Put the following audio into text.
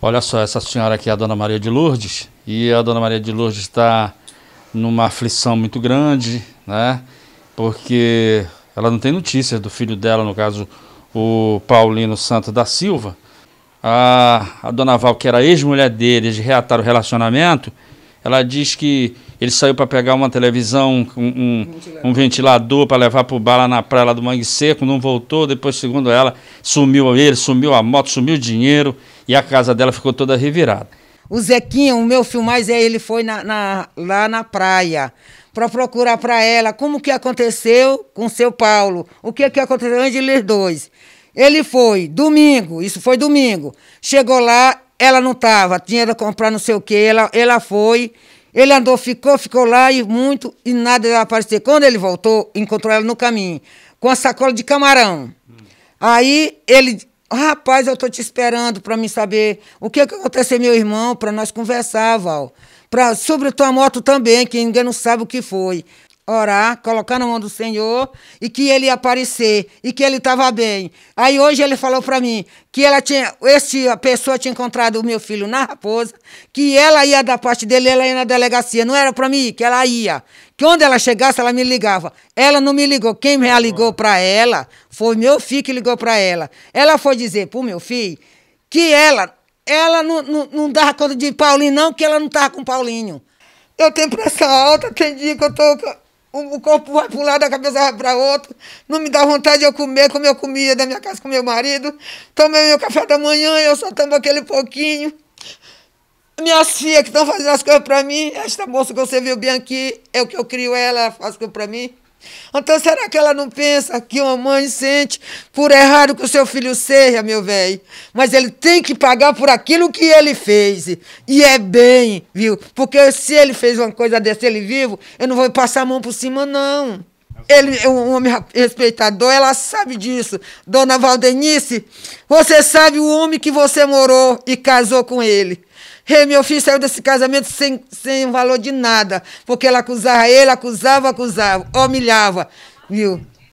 Olha só, essa senhora aqui é a Dona Maria de Lourdes, e a Dona Maria de Lourdes está numa aflição muito grande, né? Porque ela não tem notícias do filho dela, no caso, o Paulino Santos da Silva. A, a Dona Val, que era ex-mulher dele, de reatar o relacionamento, ela diz que ele saiu para pegar uma televisão, um, um ventilador, um ventilador para levar para o bar lá na praia lá do Mangue Seco, não voltou, depois, segundo ela, sumiu ele, sumiu a moto, sumiu o dinheiro. E a casa dela ficou toda revirada. O Zequinha, o meu mais é ele foi na, na, lá na praia para procurar para ela como que aconteceu com seu Paulo, o que que aconteceu entre eles dois. Ele foi domingo, isso foi domingo. Chegou lá, ela não estava, tinha ido comprar não sei o que, ela, ela foi, ele andou, ficou, ficou lá e muito e nada dela aparecer. Quando ele voltou, encontrou ela no caminho com a sacola de camarão. Aí ele Rapaz, eu tô te esperando para me saber o que, que aconteceu, meu irmão, para nós conversar, Val. Pra, sobre a tua moto também, que ninguém não sabe o que foi orar, colocar na mão do Senhor e que ele ia aparecer e que ele estava bem. Aí hoje ele falou para mim que ela tinha, esse, a pessoa tinha encontrado o meu filho na raposa, que ela ia da parte dele, ela ia na delegacia. Não era para mim que ela ia, que onde ela chegasse ela me ligava. Ela não me ligou. Quem me tá ligou para ela foi meu filho que ligou para ela. Ela foi dizer para o meu filho que ela ela não, não, não dava conta de Paulinho, não, que ela não estava com Paulinho. Eu tenho pressão alta, tem dia que eu estou o, corpo vai para um lado, a cabeça vai para outro. Não me dá vontade de eu comer como eu comia da minha casa com meu marido. Tomei meu café da manhã, eu só tomo aquele pouquinho. Minhas filhas que estão fazendo as coisas para mim, esta moça que você viu bem aqui, é o que eu crio ela, faz coisas para mim. Então será que ela não pensa que uma mãe sente por errado que o seu filho seja, meu velho? Mas ele tem que pagar por aquilo que ele fez. E é bem, viu? Porque se ele fez uma coisa dessa, ele vivo, eu não vou passar a mão por cima, não. Ele é um homem respeitador, ela sabe disso. Dona Valdenice, você sabe o homem que você morou e casou com ele. Ei, meu filho saiu desse casamento sem, sem valor de nada, porque ela acusava ele, acusava, acusava, humilhava, viu?